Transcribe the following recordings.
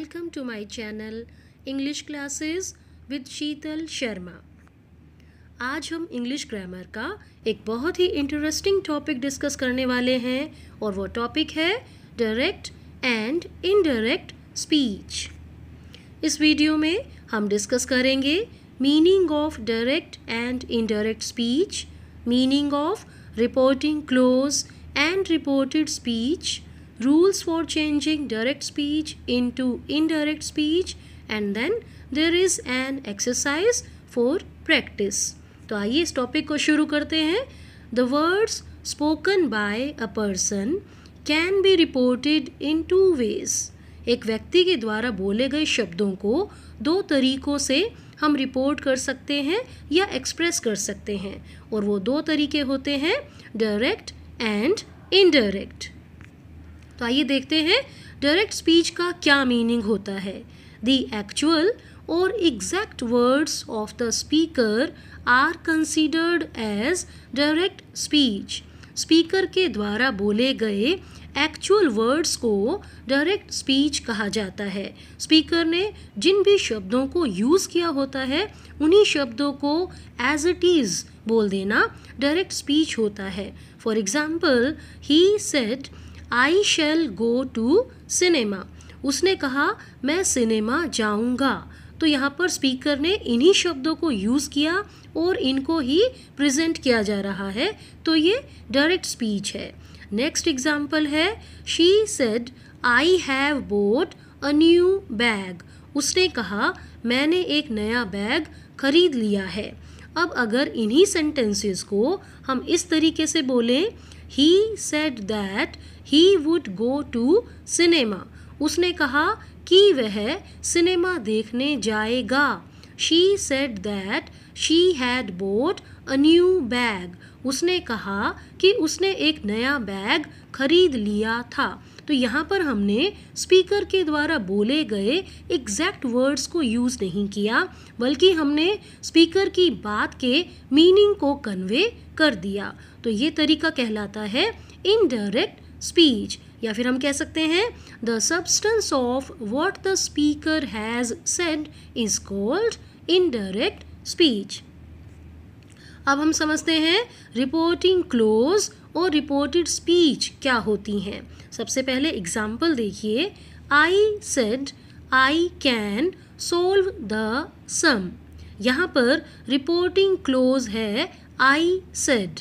welcome to my channel English classes with Sheetal Sharma आज हम English grammar का एक बहुत ही इंटरेस्टिंग टॉपिक डिस्कस करने वाले हैं और वो टॉपिक है डायरेक्ट एंड इनडायरेक्ट स्पीच इस वीडियो में हम डिस्कस करेंगे meaning of direct and indirect speech meaning of reporting clause and reported speech rules for changing direct speech into indirect speech and then there is an exercise for practice तो आइए इस topic को शुरू करते हैं the words spoken by a person can be reported in two ways एक व्यक्ति के द्वारा बोले गए शब्दों को दो तरीकों से हम रिपोर्ट कर सकते हैं या एक्सप्रेस कर सकते हैं और वो दो तरीके होते हैं डायरेक्ट एंड इनडायरेक्ट तो आइए देखते हैं डायरेक्ट स्पीच का क्या मीनिंग होता है दी एक्चुअल और exact words of the speaker are considered as direct speech speaker के द्वारा बोले गए एक्चुअल वर्ड्स को डायरेक्ट स्पीच कहा जाता है स्पीकर ने जिन भी शब्दों को यूज़ किया होता है उन्हीं शब्दों को एज इट इज़ बोल देना डायरेक्ट स्पीच होता है for example he said I shall go to cinema उसने कहा मैं सिनेमा जाऊंगा तो यहाँ पर स्पीकर ने इन्हीं शब्दों को यूज़ किया और इनको ही प्रेजेंट किया जा रहा है तो ये डायरेक्ट स्पीच है नेक्स्ट एग्जाम्पल है she said I have bought a new bag उसने कहा मैंने एक नया बैग खरीद लिया है अब अगर इन्हीं सेंटेंसेस को हम इस तरीके से बोलें he said that he would go to cinema उसने कहा कि वह सिनेमा देखने जाएगा she said that she had bought a new bag उसने कहा कि उसने एक नया बैग खरीद लिया था तो यहाँ पर हमने स्पीकर के द्वारा बोले गए एग्जैक्ट वर्ड्स को यूज़ नहीं किया बल्कि हमने स्पीकर की बात के मीनिंग को कन्वे कर दिया तो ये तरीका कहलाता है इनडायरेक्ट स्पीच या फिर हम कह सकते हैं the substance of what the speaker has said is called indirect speech अब हम समझते हैं रिपोर्टिंग क्लोज और रिपोर्टेड स्पीच क्या होती हैं सबसे पहले एग्जाम्पल देखिए I said I can solve the sum यहाँ पर रिपोर्टिंग क्लोज है I said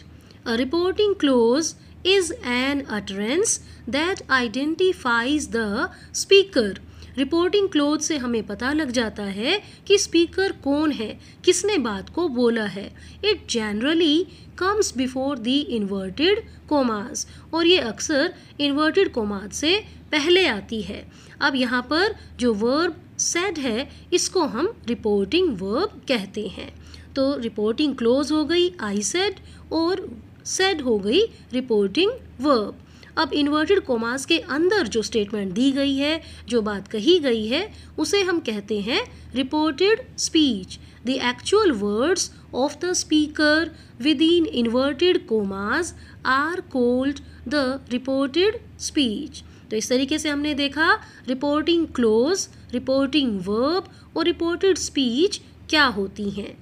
A reporting clause is an utterance that identifies the speaker. Reporting clause से हमें पता लग जाता है कि स्पीकर कौन है किसने बात को बोला है it generally comes before the inverted commas और ये अक्सर इन्वर्टेड कोमास से पहले आती है अब यहाँ पर जो वर्ब सेड है इसको हम रिपोर्टिंग वर्ब कहते हैं तो रिपोर्टिंग क्लोज हो गई आई सेड और सेड हो गई रिपोर्टिंग वर्ब अब इन्वर्टेड कोमास के अंदर जो स्टेटमेंट दी गई है जो बात कही गई है उसे हम कहते हैं reported speech the actual words of the speaker within inverted commas are called the reported speech तो इस तरीके से हमने देखा रिपोर्टिंग क्लोज रिपोर्टिंग वर्ब और रिपोर्टेड स्पीच क्या होती हैं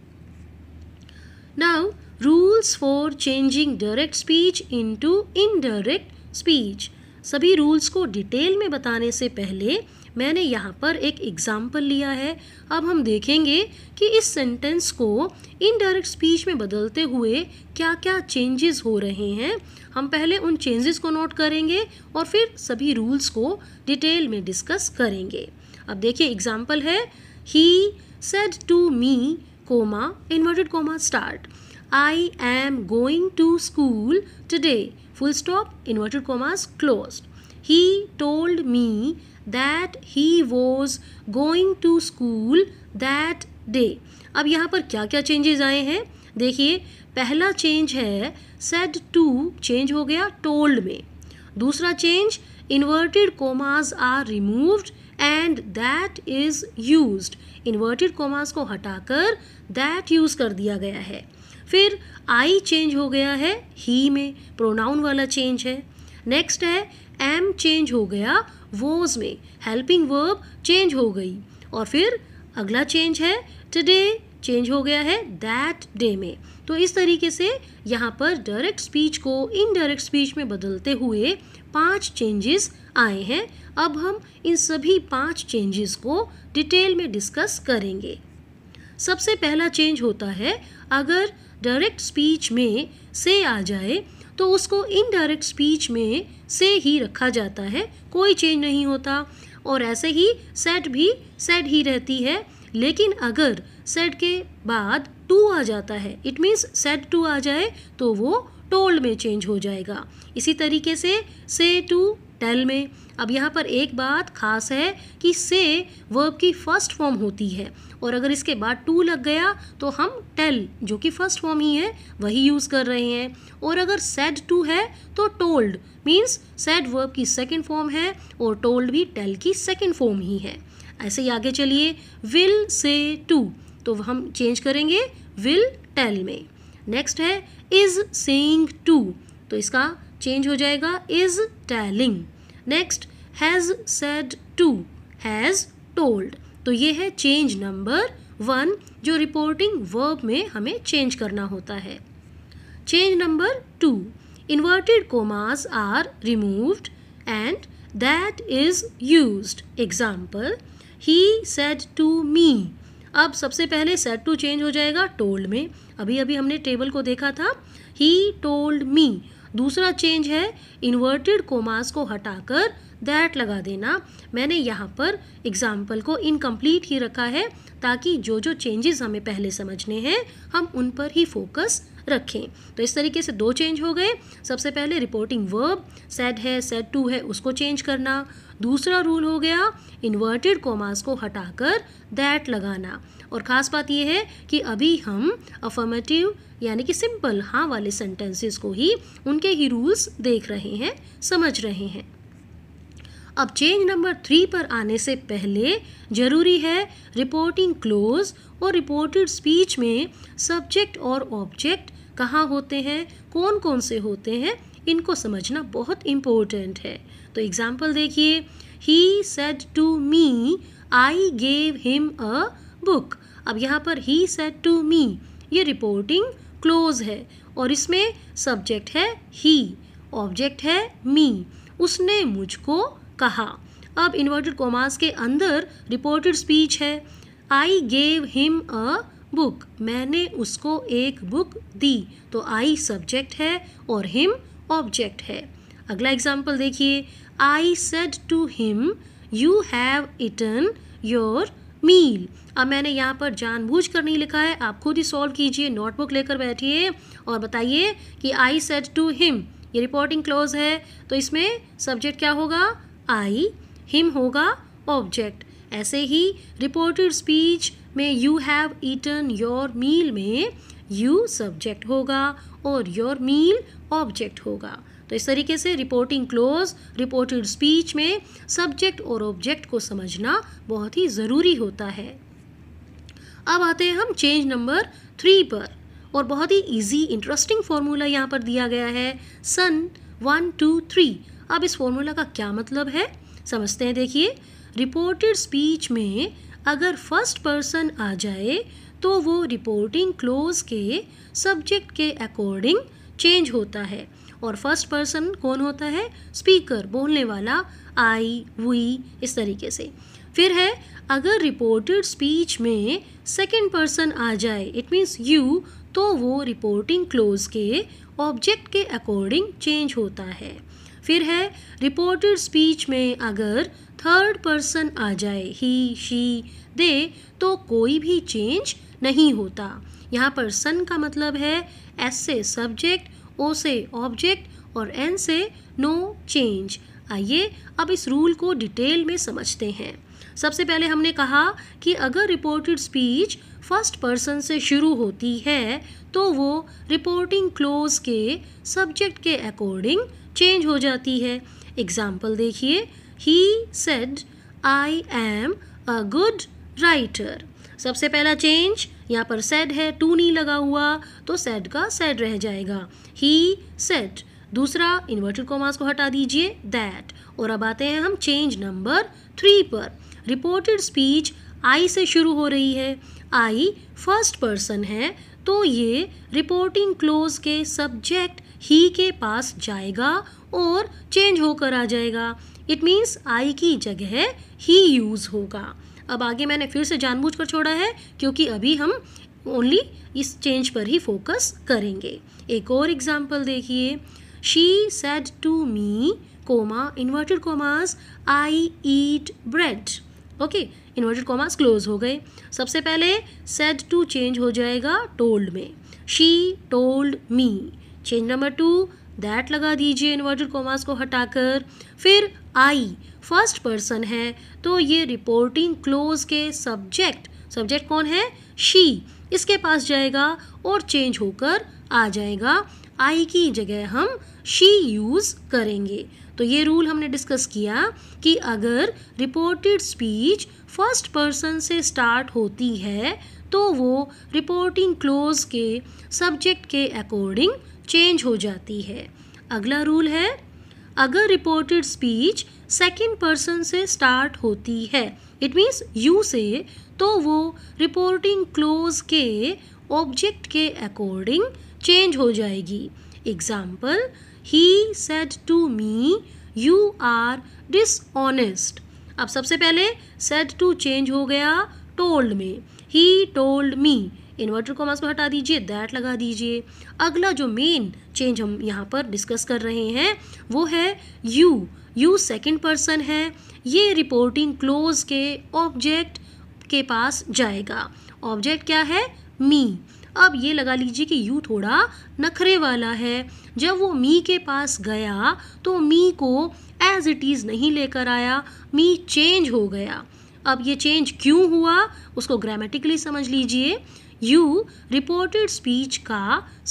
now rules for changing direct speech into indirect speech सभी रूल्स को डिटेल में बताने से पहले मैंने यहाँ पर एक एग्ज़ाम्पल लिया है अब हम देखेंगे कि इस सेंटेंस को इनडायरेक्ट स्पीच में बदलते हुए क्या क्या चेंजेस हो रहे हैं हम पहले उन चेंजेस को नोट करेंगे और फिर सभी रूल्स को डिटेल में डिस्कस करेंगे अब देखिए एग्ज़ाम्पल है he said to me comma inverted comma start I am going to school today. Full stop, inverted commas closed. He told me that he was going to school that day. अब यहाँ पर क्या क्या changes आए हैं देखिए पहला change है सेड टू चेंज हो गया टोल्ड में दूसरा change inverted commas are removed and that is used inverted commas को हटाकर that use कर दिया गया है फिर आई चेंज हो गया है ही में प्रोनाउन वाला चेंज है नेक्स्ट है एम चेंज हो गया वोज में हेल्पिंग वर्ब चेंज हो गई और फिर अगला चेंज है टुडे चेंज हो गया है दैट डे में तो इस तरीके से यहाँ पर डायरेक्ट स्पीच को इनडायरेक्ट स्पीच में बदलते हुए पांच चेंजेस आए हैं अब हम इन सभी पांच चेंजेस को डिटेल में डिस्कस करेंगे सबसे पहला चेंज होता है अगर डायरेक्ट स्पीच में से आ जाए तो उसको इनडायरेक्ट स्पीच में से ही रखा जाता है कोई चेंज नहीं होता और ऐसे ही सेट भी सेट ही रहती है लेकिन अगर सेट के बाद टू आ जाता है इट मीन्स सेट टू आ जाए तो वो टोल्ड में चेंज हो जाएगा इसी तरीके से से टू टेल में अब यहाँ पर एक बात खास है कि से वर्ब की फर्स्ट फॉर्म होती है और अगर इसके बाद टू लग गया तो हम टेल जो कि फर्स्ट फॉर्म ही है वही यूज़ कर रहे हैं और अगर सेड टू है तो टोल्ड मीन्स सेड वर्ब की सेकेंड फॉर्म है और टोल्ड भी टेल की सेकेंड फॉर्म ही है ऐसे ही आगे चलिए विल से टू तो हम चेंज करेंगे विल टेल में नेक्स्ट है इज़ सेइंग टू तो इसका चेंज हो जाएगा is telling next has said to has told तो ये है चेंज नंबर वन जो रिपोर्टिंग वर्ब में हमें चेंज करना होता है change number two inverted commas are removed and that is use example he said to me अब सबसे पहले सेट टू चेंज हो जाएगा टोल्ड में अभी अभी हमने टेबल को देखा था ही टोल्ड मी दूसरा चेंज है इन्वर्टेड कोमास को हटाकर दैट लगा देना मैंने यहाँ पर एग्ज़ाम्पल को इनकम्प्लीट ही रखा है ताकि जो जो चेंजेस हमें पहले समझने हैं हम उन पर ही फोकस रखें तो इस तरीके से दो चेंज हो गए सबसे पहले रिपोर्टिंग वर्ब सेड है सेड टू है उसको चेंज करना दूसरा रूल हो गया इन्वर्टेड कॉमास को हटाकर दैट लगाना और ख़ास बात यह है कि अभी हम अफर्मेटिव यानी कि सिंपल हाँ वाले सेंटेंसेस को ही उनके ही रूल्स देख रहे हैं समझ रहे हैं अब चेंज नंबर थ्री पर आने से पहले जरूरी है रिपोर्टिंग क्लोज और रिपोर्टेड स्पीच में सब्जेक्ट और ऑब्जेक्ट कहाँ होते हैं कौन कौन से होते हैं इनको समझना बहुत इम्पोर्टेंट है तो एग्जाम्पल देखिए he said to me I gave him a book अब यहाँ पर ही सेड टू मी ये रिपोर्टिंग क्लोज है और इसमें सब्जेक्ट है ही ऑब्जेक्ट है मी उसने मुझको कहा अब इन्वर्टेड कॉमास के अंदर रिपोर्टेड स्पीच है I gave him a book मैंने उसको एक बुक दी तो आई सब्जेक्ट है और हिम ऑब्जेक्ट है अगला एग्जाम्पल देखिए I said to him you have eaten your meal अब मैंने यहाँ पर जानबूझ कर नहीं लिखा है आप खुद ही सॉल्व कीजिए नोटबुक लेकर बैठिए और बताइए कि आई सेड टू हिम ये रिपोर्टिंग क्लोज है तो इसमें सब्जेक्ट क्या होगा आई हिम होगा ऑब्जेक्ट ऐसे ही रिपोर्टेड स्पीच में you have eaten your meal में यू सब्जेक्ट होगा और योर मील ऑब्जेक्ट होगा तो इस तरीके से रिपोर्टिंग क्लोज रिपोर्टेड स्पीच में सब्जेक्ट और ऑब्जेक्ट को समझना बहुत ही ज़रूरी होता है अब आते हैं हम चेंज नंबर थ्री पर और बहुत ही इजी इंटरेस्टिंग फॉर्मूला यहाँ पर दिया गया है सन वन टू थ्री अब इस फॉर्मूला का क्या मतलब है समझते हैं देखिए रिपोर्टेड स्पीच में अगर फर्स्ट पर्सन आ जाए तो वो रिपोर्टिंग क्लोज के सब्जेक्ट के अकॉर्डिंग चेंज होता है और फर्स्ट पर्सन कौन होता है स्पीकर बोलने वाला आई वी इस तरीके से फिर है अगर रिपोर्टेड स्पीच में सेकेंड पर्सन आ जाए इट मीन्स यू तो वो रिपोर्टिंग क्लोज के ऑब्जेक्ट के अकॉर्डिंग चेंज होता है फिर है रिपोर्टेड स्पीच में अगर थर्ड पर्सन आ जाए ही शी दे तो कोई भी चेंज नहीं होता यहाँ पर सन का मतलब है एस से सब्जेक्ट ओ से ऑब्जेक्ट और एन से नो चेंज आइए अब इस रूल को डिटेल में समझते हैं सबसे पहले हमने कहा कि अगर रिपोर्टेड स्पीच फर्स्ट पर्सन से शुरू होती है तो वो रिपोर्टिंग क्लोज के सब्जेक्ट के अकॉर्डिंग चेंज हो जाती है एग्जाम्पल देखिए he said I am a good writer सबसे पहला चेंज यहाँ पर सेड है टू नहीं लगा हुआ तो सेड का सेड रह जाएगा ही सेड दूसरा इन्वर्टेड कॉमास को हटा दीजिए दैट और अब आते हैं हम चेंज नंबर थ्री पर रिपोर्टेड स्पीच आई से शुरू हो रही है आई फर्स्ट पर्सन है तो ये रिपोर्टिंग क्लोज के सब्जेक्ट ही के पास जाएगा और चेंज होकर आ जाएगा इट मीन्स आई की जगह ही यूज़ होगा अब आगे मैंने फिर से जानबूझ कर छोड़ा है क्योंकि अभी हम ओनली इस चेंज पर ही फोकस करेंगे एक और एग्जाम्पल देखिए she said to me comma inverted commas I eat bread okay inverted commas clause हो गए सबसे पहले सेड टू चेंज हो जाएगा टोल्ड में she told me change number two that लगा दीजिए इन्वर्टेड कॉमास को हटाकर फिर आई फर्स्ट पर्सन है तो ये रिपोर्टिंग क्लोज के सब्जेक्ट सब्जेक्ट कौन है शी इसके पास जाएगा और चेंज होकर आ जाएगा आई की जगह हम शी यूज़ करेंगे तो ये रूल हमने डिस्कस किया कि अगर रिपोर्टेड स्पीच फर्स्ट पर्सन से स्टार्ट होती है तो वो रिपोर्टिंग क्लोज के सब्जेक्ट के अकॉर्डिंग चेंज हो जाती है अगला रूल है अगर रिपोर्टेड स्पीच सेकेंड पर्सन से स्टार्ट होती है इट मीन्स यू से तो वो रिपोर्टिंग क्लोज के ऑब्जेक्ट के अकॉर्डिंग चेंज हो जाएगी example he said to me you are dishonest अब सबसे पहले सेड टू चेंज हो गया टोल्ड में he told me inverted commas को हटा दीजिए दैट लगा दीजिए अगला जो मेन चेंज हम यहाँ पर डिस्कस कर रहे हैं वो है यू यू सेकेंड पर्सन है ये रिपोर्टिंग क्लोज के ऑब्जेक्ट के पास जाएगा ऑब्जेक्ट क्या है मी अब ये लगा लीजिए कि यू थोड़ा नखरे वाला है जब वो मी के पास गया तो मी को एज इट इज़ नहीं लेकर आया मी चेंज हो गया अब ये चेंज क्यों हुआ उसको ग्रामेटिकली समझ लीजिए यू रिपोर्टेड स्पीच का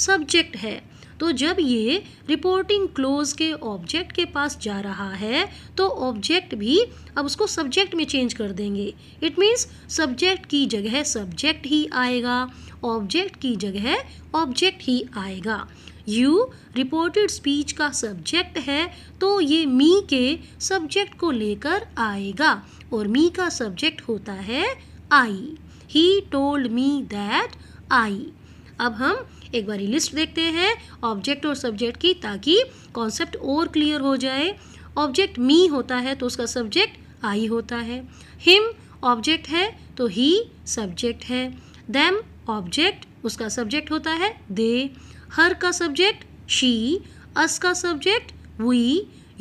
सब्जेक्ट है तो जब ये रिपोर्टिंग क्लोज के ऑब्जेक्ट के पास जा रहा है तो ऑब्जेक्ट भी अब उसको सब्जेक्ट में चेंज कर देंगे इट मीन्स सब्जेक्ट की जगह सब्जेक्ट ही आएगा ऑब्जेक्ट की जगह ऑब्जेक्ट ही आएगा यू रिपोर्टेड स्पीच का सब्जेक्ट है तो ये मी के सब्जेक्ट को लेकर आएगा और मी का सब्जेक्ट होता है आई ही टोल्ड मी दैट आई अब हम एक बार लिस्ट देखते हैं ऑब्जेक्ट और सब्जेक्ट की ताकि कॉन्सेप्ट और क्लियर हो जाए ऑब्जेक्ट मी होता है तो उसका सब्जेक्ट आई होता है हिम ऑब्जेक्ट है तो ही सब्जेक्ट है देम ऑब्जेक्ट उसका सब्जेक्ट होता है दे हर का सब्जेक्ट शी अस का सब्जेक्ट वी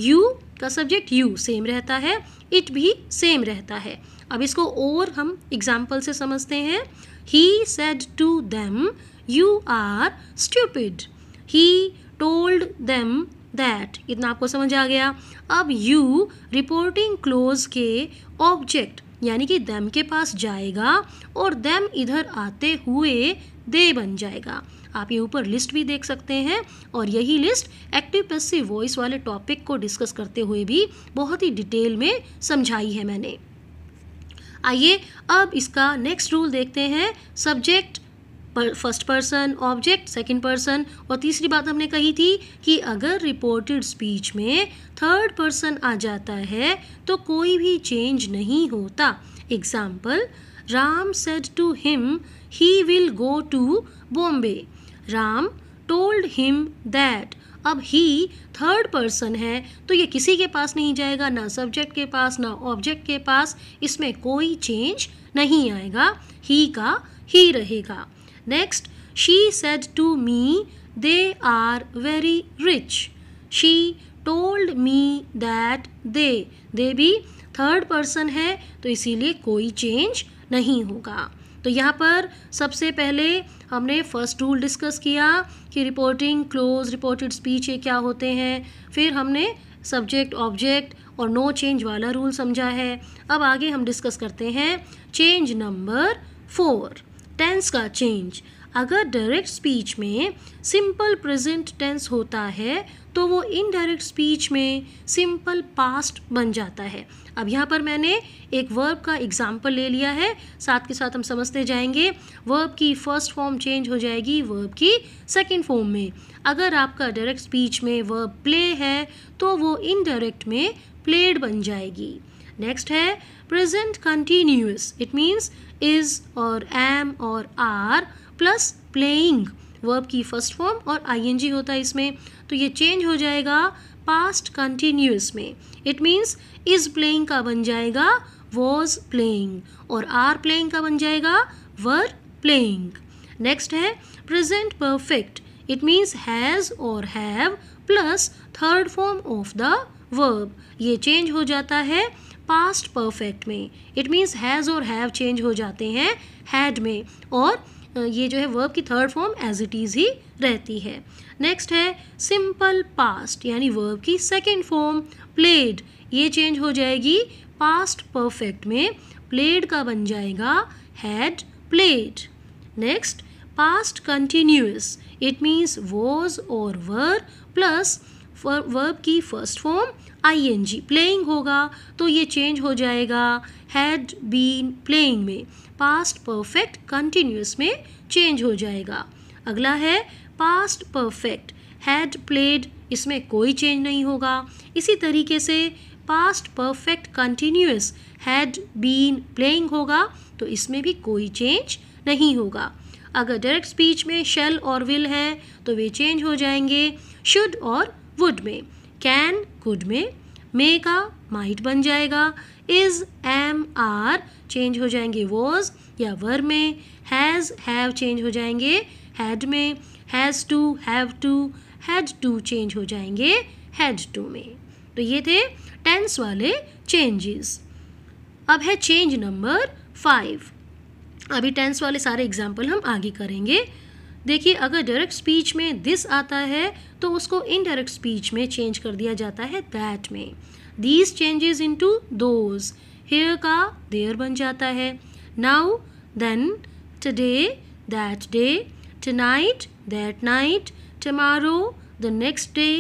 यू का सब्जेक्ट यू सेम रहता है इट भी सेम रहता है अब इसको और हम एग्जाम्पल से समझते हैं he said to them you are stupid he told them that इतना आपको समझ आ गया अब यू रिपोर्टिंग क्लोज के ऑब्जेक्ट यानी कि दैम के पास जाएगा और दैम इधर आते हुए दे बन जाएगा आप ये ऊपर लिस्ट भी देख सकते हैं और यही लिस्ट एक्टिव पैसिव वॉइस वाले टॉपिक को डिस्कस करते हुए भी बहुत ही डिटेल में समझाई है मैंने आइए अब इसका नेक्स्ट रूल देखते हैं subject first person object second person और तीसरी बात हमने कही थी कि अगर रिपोर्टेड स्पीच में थर्ड पर्सन आ जाता है तो कोई भी चेंज नहीं होता example Ram said to him he will go to Bombay Ram told him that अब ही थर्ड पर्सन है तो ये किसी के पास नहीं जाएगा ना सब्जेक्ट के पास ना ऑब्जेक्ट के पास इसमें कोई चेंज नहीं आएगा ही का ही रहेगा next she said to me they are very rich she told me that they they भी थर्ड पर्सन है तो इसीलिए कोई चेंज नहीं होगा तो यहाँ पर सबसे पहले हमने फर्स्ट रूल डिस्कस किया कि रिपोर्टिंग क्लोज रिपोर्टेड स्पीच ये क्या होते हैं फिर हमने सब्जेक्ट ऑब्जेक्ट और नो चेंज वाला रूल समझा है अब आगे हम डिस्कस करते हैं चेंज नंबर फोर टेंस का चेंज अगर डायरेक्ट स्पीच में सिंपल प्रेजेंट टेंस होता है तो वो इनडायरेक्ट स्पीच में सिंपल पास्ट बन जाता है अब यहाँ पर मैंने एक वर्ब का एग्जाम्पल ले लिया है साथ के साथ हम समझते जाएंगे वर्ब की फर्स्ट फॉर्म चेंज हो जाएगी वर्ब की सेकेंड फॉर्म में अगर आपका डायरेक्ट स्पीच में वर्ब प्ले है तो वो इनडायरेक्ट में प्लेड बन जाएगी नेक्स्ट है present continuous it means is और एम और आर प्लस प्लेइंग वर्ब की फर्स्ट फॉर्म और आईएनजी होता है इसमें तो ये चेंज हो जाएगा पास्ट कंटिन्यूस में इट मीन्स इज प्लेइंग का बन जाएगा वॉज प्लेइंग और आर प्लेइंग का बन जाएगा वर प्लेइंग नेक्स्ट है present perfect it means has और have plus third form of the verb ये चेंज हो जाता है पास्ट परफेक्ट में इट मीन्स हैज़ और हैव चेंज हो जाते हैं हैड में और ये जो है वर्ब की third form as it is ही रहती है नेक्स्ट है सिंपल पास्ट यानी वर्ब की सेकेंड फॉर्म प्लेड ये चेंज हो जाएगी पास्ट परफेक्ट में प्लेड का बन जाएगा had played next past continuous it means was और वर प्लस वर्ब की first form I N G playing होगा तो ये चेंज हो जाएगा हैड बीन प्लेइंग में पास्ट परफेक्ट कंटिन्यूस में चेंज हो जाएगा अगला है पास्ट परफेक्ट हैड प्लेड इसमें कोई चेंज नहीं होगा इसी तरीके से past perfect continuous had been playing होगा तो इसमें भी कोई चेंज नहीं होगा अगर डायरेक्ट स्पीच में शेल और विल है तो वे चेंज हो जाएंगे शुड और वुड में कैन कुड में मे का माइट बन जाएगा इज एम आर चेंज हो जाएंगे वॉज या वर में हैज़ हैव चेंज हो जाएंगे हैड में has to have to had to change हो जाएंगे हैड टू में तो ये थे टेंस वाले चेंजेस अब है चेंज नंबर फाइव अभी टेंस वाले सारे एग्जाम्पल हम आगे करेंगे देखिए अगर डायरेक्ट स्पीच में दिस आता है तो उसको इनडायरेक्ट स्पीच में चेंज कर दिया जाता है दैट में these changes into those here का देयर बन जाता है now then today that day tonight that night tomorrow the next day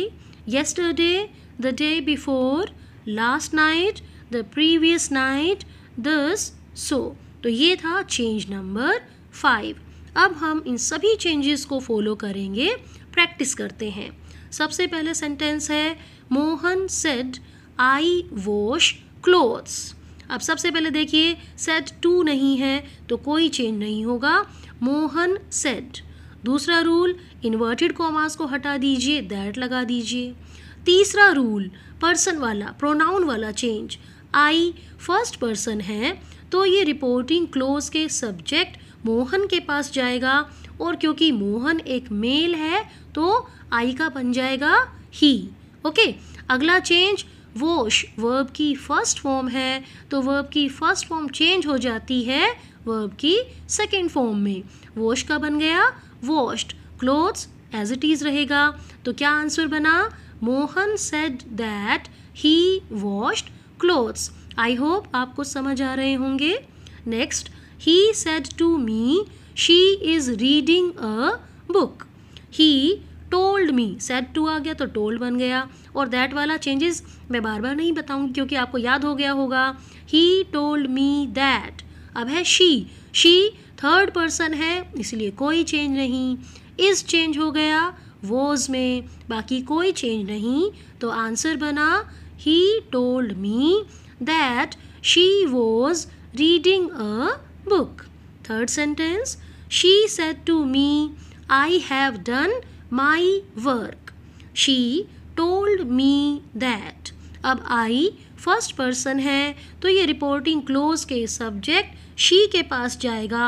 yesterday the day before last night the previous night दस सो तो ये था change number five अब हम इन सभी चेंजेस को फॉलो करेंगे प्रैक्टिस करते हैं सबसे पहले सेंटेंस है Mohan said I wash clothes अब सबसे पहले देखिए सेट टू नहीं है तो कोई चेंज नहीं होगा मोहन सेड दूसरा रूल इन्वर्टेड कॉमास को हटा दीजिए दैट लगा दीजिए तीसरा रूल पर्सन वाला प्रोनाउन वाला चेंज आई फर्स्ट पर्सन है तो ये रिपोर्टिंग क्लोज के सब्जेक्ट मोहन के पास जाएगा और क्योंकि मोहन एक मेल है तो आई का बन जाएगा ही ओके अगला चेंज वोश वर्ब की फर्स्ट फॉर्म है तो वर्ब की फर्स्ट फॉर्म चेंज हो जाती है वर्ब की सेकेंड फॉर्म में वॉश का बन गया washed clothes as it is रहेगा तो क्या आंसर बना Mohan said that he washed clothes I hope आपको समझ आ रहे होंगे next he said to me she is reading a book he told me said to आ गया तो टोल्ड बन गया और दैट वाला चेंजेस मैं बार बार नहीं बताऊंगी क्योंकि आपको याद हो गया होगा ही टोल्ड मी दैट अब है शी शी थर्ड पर्सन है इसलिए कोई चेंज नहीं इज़ चेंज हो गया वोज में बाकी कोई चेंज नहीं तो आंसर बना he told me that she was reading a book third sentence She said to me, I have done my work. She told me that. अब आई फर्स्ट पर्सन है तो ये रिपोर्टिंग क्लोज के सब्जेक्ट शी के पास जाएगा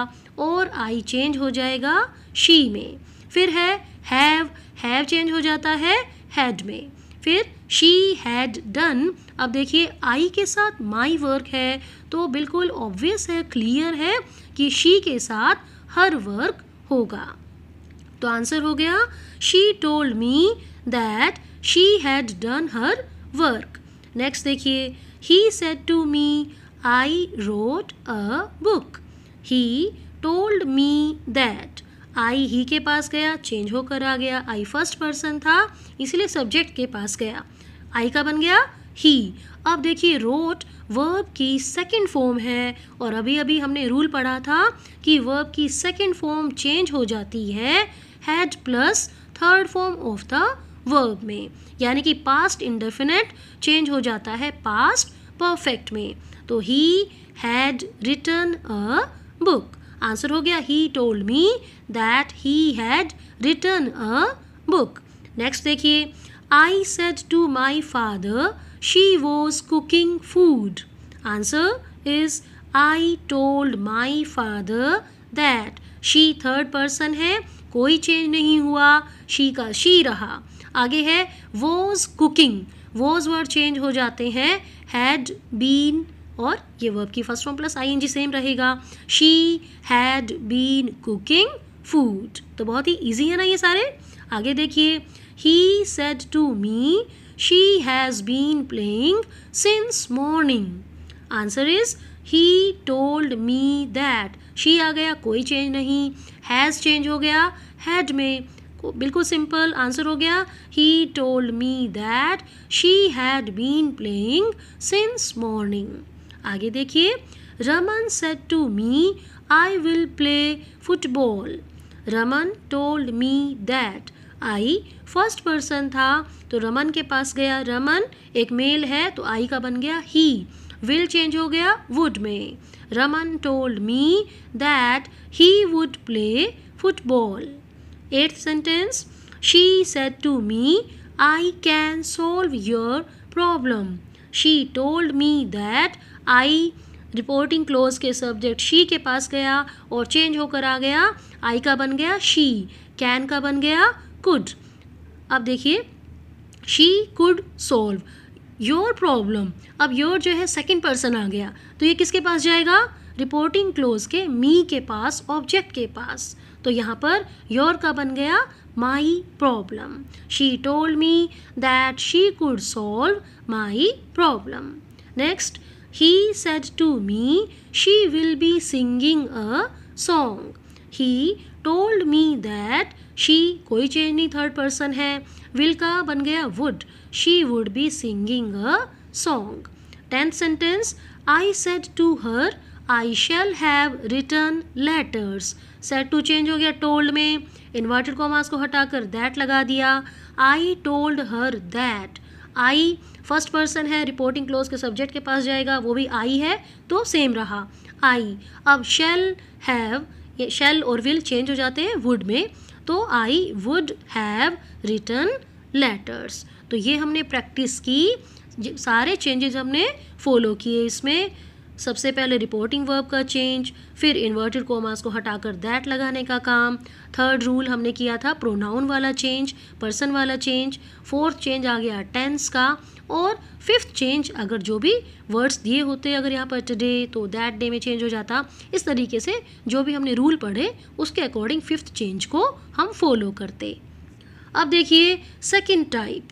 और आई चेंज हो जाएगा शी में फिर है हैव हैव चेंज हो जाता है हैड में फिर शी हैड डन अब देखिए आई के साथ माई वर्क है तो बिल्कुल ऑब्वियस है क्लियर है कि शी के साथ हर वर्क होगा तो आंसर हो गया she told me that she had done her work next देखिए he said to me I wrote a book he told me that I he के पास गया चेंज होकर आ गया आई फर्स्ट पर्सन था इसलिए सब्जेक्ट के पास गया आई का बन गया ही अब देखिए रोट वर्ब की सेकंड फॉर्म है और अभी अभी हमने रूल पढ़ा था कि वर्ब की सेकंड फॉर्म चेंज हो जाती है had plus third form of the verb में यानी कि पास्ट इंडेफिनेट चेंज हो जाता है पास्ट परफेक्ट में तो he had written a book answer हो गया he told me that he had written a book next देखिए I said to my father she was cooking food? Answer is I told my father that. she third person hai koi change nahi hua she ka she raha aage hai was cooking was word change ho jate hain had been और ये verb की first form plus I N G same रहेगा she had been cooking food तो बहुत ही easy है ना ये सारे आगे देखिए he said to me she has been playing since morning. Answer is he told me that. She आ गया कोई चेंज नहीं हैज़ चेंज हो गया हैड में बिल्कुल सिंपल आंसर हो गया he told me that she had been playing since morning आगे देखिए Raman said to me I will play football Raman told me that I first person था तो रमन के पास गया रमन एक मेल है तो आई का बन गया ही विल चेंज हो गया वुड में Raman told me that he would play football eighth sentence she said to me I can solve your problem she told me that I reporting clause के सब्जेक्ट शी के पास गया और change होकर आ गया आई का बन गया शी कैन का बन गया कुड अब देखिए she could solve your problem अब योर जो है सेकेंड पर्सन आ गया तो ये किसके पास जाएगा रिपोर्टिंग क्लोज के मी के पास ऑब्जेक्ट के पास तो यहाँ पर योर का बन गया my problem she told me that she could solve my problem next he said to me she will be singing a song he told me that she कोई change नहीं third person है will का बन गया would she would be singing a song tenth sentence I said to her I shall have written letters said to change हो गया told में inverted commas को हटाकर दैट लगा दिया I told her that I first person है reporting clause के subject के पास जाएगा वो भी आई है तो सेम रहा आई अब शेल हैव ये शेल और विल चेंज हो जाते हैं वुड में तो I would have written letters तो ये हमने प्रैक्टिस की सारे चेंजेस हमने फॉलो किए इसमें सबसे पहले रिपोर्टिंग वर्ब का चेंज फिर इन्वर्टेड कोमास को हटाकर दैट लगाने का काम थर्ड रूल हमने किया था प्रोनाउन वाला चेंज पर्सन वाला चेंज फोर्थ चेंज आ गया टेंस का और फिफ्थ चेंज अगर जो भी वर्ड्स दिए होते अगर यहाँ पर टडे तो दैट डे में चेंज हो जाता इस तरीके से जो भी हमने रूल पढ़े उसके अकॉर्डिंग फिफ्थ चेंज को हम फॉलो करते अब देखिए सेकेंड टाइप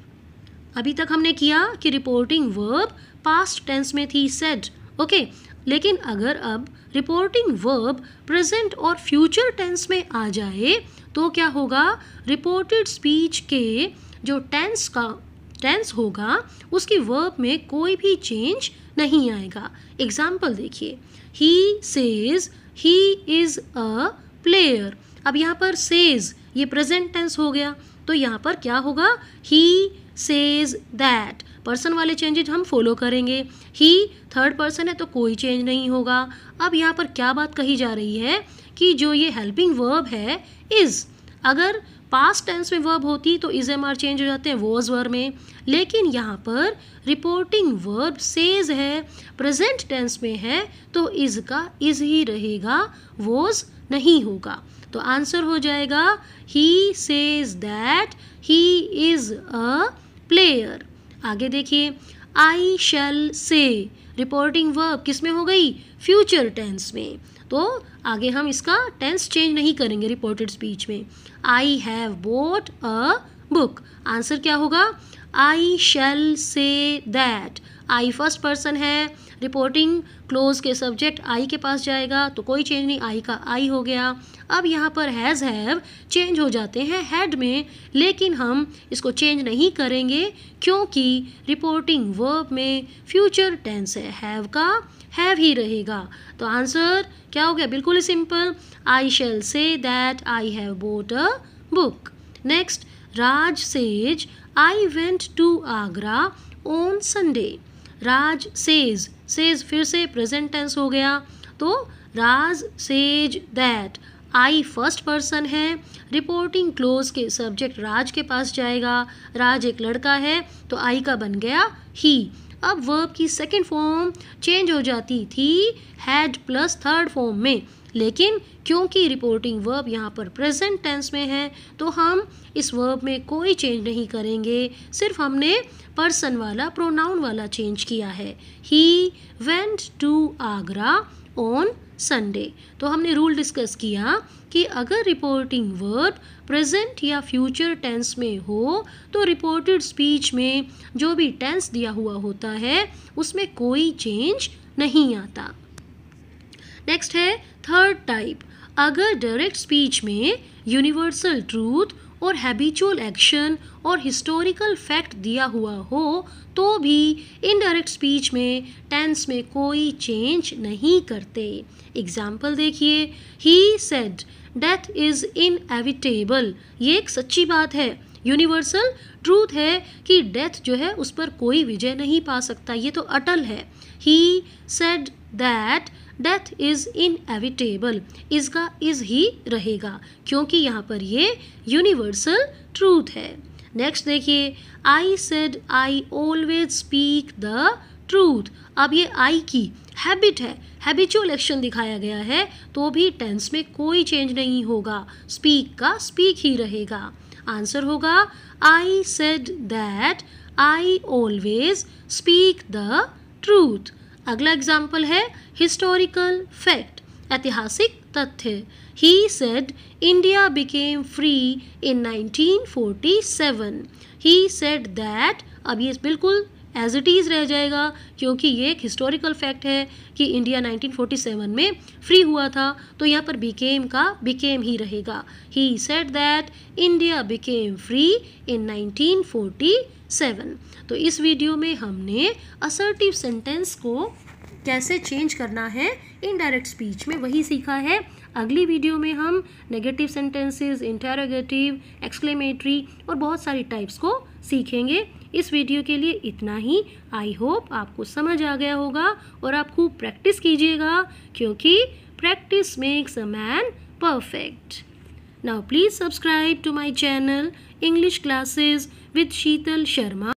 अभी तक हमने किया कि रिपोर्टिंग वर्ब पास्ट टेंस में थी सेड ओके लेकिन अगर अब रिपोर्टिंग वर्ब प्रेजेंट और फ्यूचर टेंस में आ जाए तो क्या होगा रिपोर्टेड स्पीच के जो टेंस का टेंस होगा उसकी वर्ब में कोई भी चेंज नहीं आएगा एग्जाम्पल देखिए he says he is a player अब यहाँ पर सेज ये प्रेजेंट टेंस हो गया तो यहाँ पर क्या होगा ही सेज दैट पर्सन वाले चेंजेज हम फॉलो करेंगे ही थर्ड पर्सन है तो कोई चेंज नहीं होगा अब यहाँ पर क्या बात कही जा रही है कि जो ये हेल्पिंग वर्ब है इज़ अगर पास्ट टेंस में वर्ब होती तो इज एम आर चेंज हो जाते हैं वॉज वर्ब में लेकिन यहाँ पर रिपोर्टिंग वर्ब सेज है प्रेजेंट टेंस में है तो इज का इज ही रहेगा वॉज नहीं होगा तो आंसर हो जाएगा he says that he is a player आगे देखिए I shall say reporting verb किस में हो गई फ्यूचर टेंस में तो आगे हम इसका टेंस चेंज नहीं करेंगे रिपोर्टेड स्पीच में I have bought a book answer क्या होगा I shall say that I first person है रिपोर्टिंग क्लोज के सब्जेक्ट आई के पास जाएगा तो कोई चेंज नहीं आई का आई हो गया अब यहाँ पर हैज़ हैव चेंज हो जाते हैं हैड में लेकिन हम इसको चेंज नहीं करेंगे क्योंकि रिपोर्टिंग वर्ब में फ्यूचर टेंस है हैव का हैव ही रहेगा तो आंसर क्या हो गया बिल्कुल ही simple I shall say that I have bought a book next Raj says I went to Agra on Sunday Raj says says फिर से प्रेजेंट टेंस हो गया तो Raj says that I first person है रिपोर्टिंग क्लोज के सब्जेक्ट राज के पास जाएगा राज एक लड़का है तो आई का बन गया ही अब वर्ब की सेकेंड फॉर्म चेंज हो जाती थी हैड प्लस थर्ड फॉर्म में लेकिन क्योंकि रिपोर्टिंग वर्ब यहाँ पर प्रेजेंट टेंस में है तो हम इस वर्ब में कोई चेंज नहीं करेंगे सिर्फ हमने पर्सन वाला प्रोनाउन वाला चेंज किया है he went to Agra on Sunday तो हमने रूल डिस्कस किया कि अगर रिपोर्टिंग वर्ड प्रेजेंट या फ्यूचर टेंस में हो तो रिपोर्टेड स्पीच में जो भी टेंस दिया हुआ होता है उसमें कोई चेंज नहीं आता नेक्स्ट है थर्ड टाइप अगर डायरेक्ट स्पीच में यूनिवर्सल ट्रूथ और हैबिचुअल एक्शन और हिस्टोरिकल फैक्ट दिया हुआ हो तो भी इनडायरेक्ट स्पीच में टेंस में कोई चेंज नहीं करते एग्जाम्पल देखिए he said death is evitable ये एक सच्ची बात है यूनिवर्सल ट्रूथ है कि डेथ जो है उस पर कोई विजय नहीं पा सकता ये तो अटल है he said that death is inevitable इसका इज ही रहेगा क्योंकि यहाँ पर ये यूनिवर्सल ट्रूथ है नेक्स्ट देखिए I said I always speak the truth अब ये आई की हैबिट है हैबिचुअल एक्शन दिखाया गया है तो भी टेंस में कोई चेंज नहीं होगा स्पीक का स्पीक ही रहेगा आंसर होगा I said that I always speak the truth अगला एग्जाम्पल है हिस्टोरिकल फैक्ट ऐतिहासिक तथ्य he said India became free in 1947 he said that अब ये बिल्कुल एज इट इज़ रह जाएगा क्योंकि ये एक हिस्टोरिकल फैक्ट है कि इंडिया 1947 में फ्री हुआ था तो यहाँ पर बिकेम का बिकेम ही रहेगा he said that India became free in 1947 तो इस वीडियो में हमने असर्टिव सेंटेंस को कैसे चेंज करना है इनडायरेक्ट स्पीच में वही सीखा है अगली वीडियो में हम नेगेटिव सेंटेंसेस इंटेरोगेटिव एक्सक्लेमेटरी और बहुत सारी टाइप्स को सीखेंगे इस वीडियो के लिए इतना ही आई होप आपको समझ आ गया होगा और आप खूब प्रैक्टिस कीजिएगा क्योंकि practice makes a man perfect now please subscribe to my channel English classes with Sheetal Sharma